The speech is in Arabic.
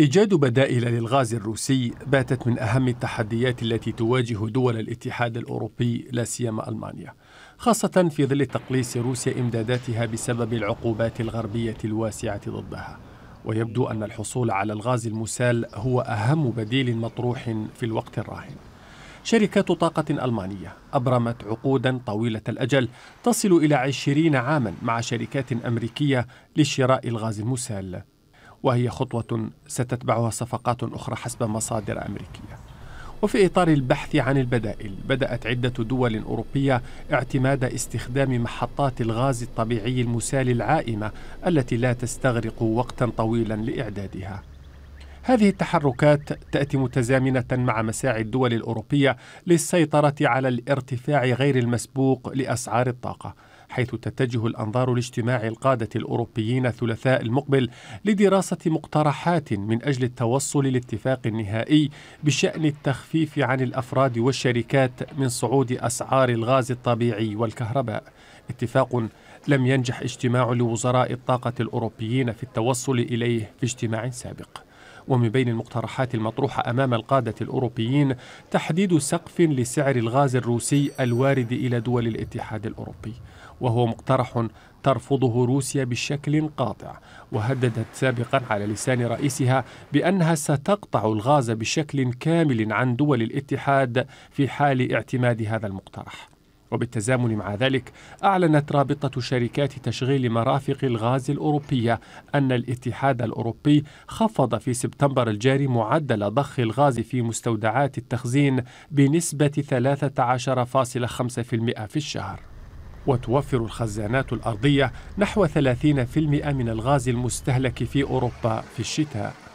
إيجاد بدائل للغاز الروسي باتت من أهم التحديات التي تواجه دول الاتحاد الأوروبي لا سيما ألمانيا، خاصة في ظل تقليص روسيا إمداداتها بسبب العقوبات الغربية الواسعة ضدها، ويبدو أن الحصول على الغاز المسال هو أهم بديل مطروح في الوقت الراهن. شركات طاقة ألمانية أبرمت عقودا طويلة الأجل تصل إلى 20 عاما مع شركات أمريكية لشراء الغاز المسال وهي خطوة ستتبعها صفقات أخرى حسب مصادر أمريكية. وفي إطار البحث عن البدائل، بدأت عدة دول أوروبية اعتماد استخدام محطات الغاز الطبيعي المسال العائمة التي لا تستغرق وقتا طويلا لإعدادها. هذه التحركات تأتي متزامنة مع مساعي الدول الأوروبية للسيطرة على الارتفاع غير المسبوق لأسعار الطاقة، حيث تتجه الأنظار لاجتماع القادة الأوروبيين الثلاثاء المقبل لدراسة مقترحات من أجل التوصل لاتفاق نهائي بشأن التخفيف عن الأفراد والشركات من صعود أسعار الغاز الطبيعي والكهرباء اتفاق لم ينجح اجتماع لوزراء الطاقة الأوروبيين في التوصل إليه في اجتماع سابق ومن بين المقترحات المطروحة أمام القادة الأوروبيين تحديد سقف لسعر الغاز الروسي الوارد إلى دول الاتحاد الأوروبي وهو مقترح ترفضه روسيا بشكل قاطع وهددت سابقا على لسان رئيسها بانها ستقطع الغاز بشكل كامل عن دول الاتحاد في حال اعتماد هذا المقترح وبالتزامن مع ذلك أعلنت رابطة شركات تشغيل مرافق الغاز الأوروبية أن الاتحاد الأوروبي خفض في سبتمبر الجاري معدل ضخ الغاز في مستودعات التخزين بنسبة 13.5% في الشهر وتوفر الخزانات الأرضية نحو 30% من الغاز المستهلك في أوروبا في الشتاء